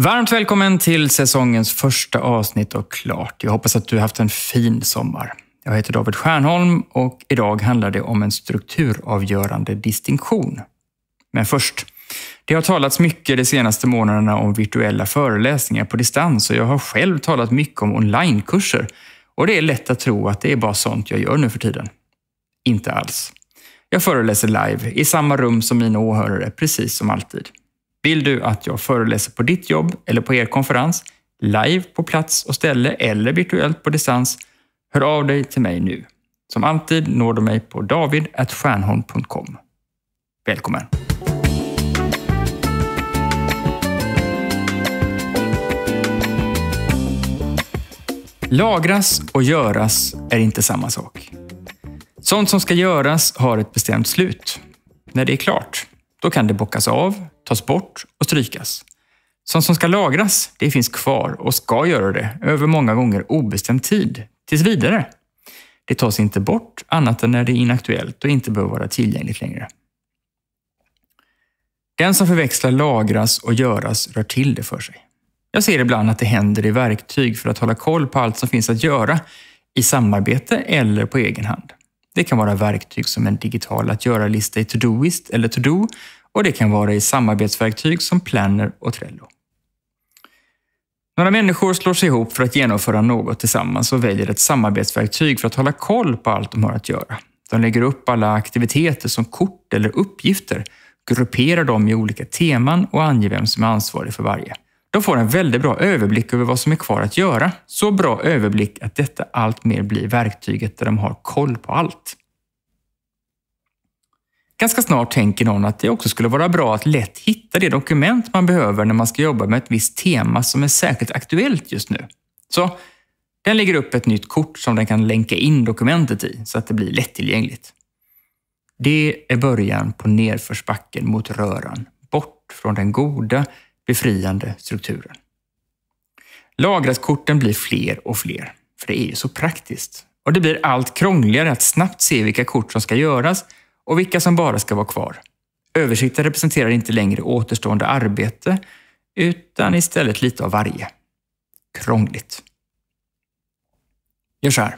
Varmt välkommen till säsongens första avsnitt och klart. Jag hoppas att du haft en fin sommar. Jag heter David Stjernholm och idag handlar det om en strukturavgörande distinktion. Men först, det har talats mycket de senaste månaderna om virtuella föreläsningar på distans och jag har själv talat mycket om onlinekurser. Och det är lätt att tro att det är bara sånt jag gör nu för tiden. Inte alls. Jag föreläser live, i samma rum som mina åhörare, precis som alltid. Vill du att jag föreläser på ditt jobb eller på er konferens, live på plats och ställe eller virtuellt på distans, hör av dig till mig nu. Som alltid når du mig på david.stjernholm.com. Välkommen! Lagras och göras är inte samma sak. Sånt som ska göras har ett bestämt slut. När det är klart, då kan det bockas av, tas bort och strykas. Sånt som ska lagras, det finns kvar och ska göra det över många gånger obestämd tid, tills vidare. Det tas inte bort annat än när det är inaktuellt och inte behöver vara tillgängligt längre. Den som förväxlar lagras och göras rör till det för sig. Jag ser ibland att det händer i verktyg för att hålla koll på allt som finns att göra i samarbete eller på egen hand. Det kan vara verktyg som en digital att göra-lista i Todoist eller To-Do och det kan vara i samarbetsverktyg som Planner och Trello. Några människor slår sig ihop för att genomföra något tillsammans och väljer ett samarbetsverktyg för att hålla koll på allt de har att göra. De lägger upp alla aktiviteter som kort eller uppgifter, grupperar dem i olika teman och anger vem som är ansvarig för varje. De får en väldigt bra överblick över vad som är kvar att göra. Så bra överblick att detta allt mer blir verktyget där de har koll på allt. Ganska snart tänker någon att det också skulle vara bra att lätt hitta det dokument man behöver när man ska jobba med ett visst tema som är särskilt aktuellt just nu. Så den lägger upp ett nytt kort som den kan länka in dokumentet i så att det blir lättillgängligt. Det är början på nedförsbacken mot röran, bort från den goda, befriande strukturen. Lagraskorten blir fler och fler, för det är ju så praktiskt. Och det blir allt krångligare att snabbt se vilka kort som ska göras och vilka som bara ska vara kvar. Översikten representerar inte längre återstående arbete utan istället lite av varje. Krångligt. Gör så här.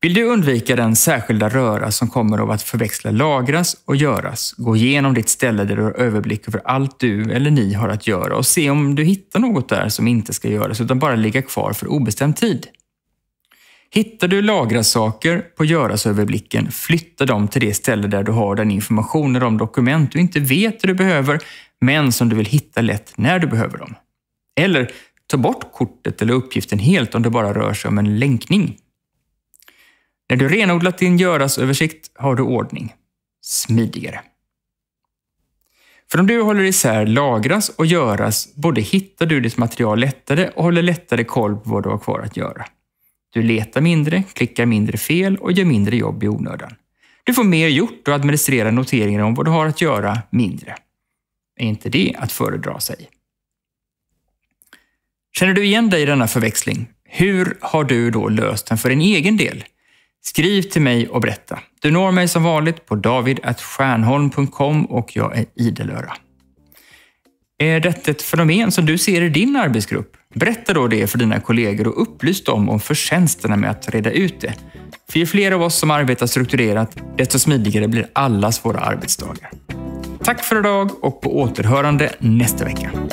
Vill du undvika den särskilda röra som kommer av att förväxla lagras och göras, gå igenom ditt ställe där du har överblick över allt du eller ni har att göra och se om du hittar något där som inte ska göras utan bara ligga kvar för obestämd tid. Hittar du lagra saker på görasöverblicken, flytta dem till det ställe där du har den information och de dokument du inte vet hur du behöver, men som du vill hitta lätt när du behöver dem. Eller ta bort kortet eller uppgiften helt om det bara rör sig om en länkning. När du renodlat din görasöversikt har du ordning. Smidigare. För om du håller isär lagras och göras, både hittar du ditt material lättare och håller lättare koll på vad du har kvar att göra. Du letar mindre, klickar mindre fel och gör mindre jobb i onödan. Du får mer gjort och administrerar noteringar om vad du har att göra mindre. Är inte det att föredra sig? Känner du igen dig i denna förväxling? Hur har du då löst den för din egen del? Skriv till mig och berätta. Du når mig som vanligt på david.stjernholm.com och jag är idelöra. Är detta ett fenomen som du ser i din arbetsgrupp? Berätta då det för dina kollegor och upplys dem om förtjänsterna med att reda ut det. För ju fler av oss som arbetar strukturerat, desto smidigare blir allas våra arbetsdagar. Tack för idag och på återhörande nästa vecka.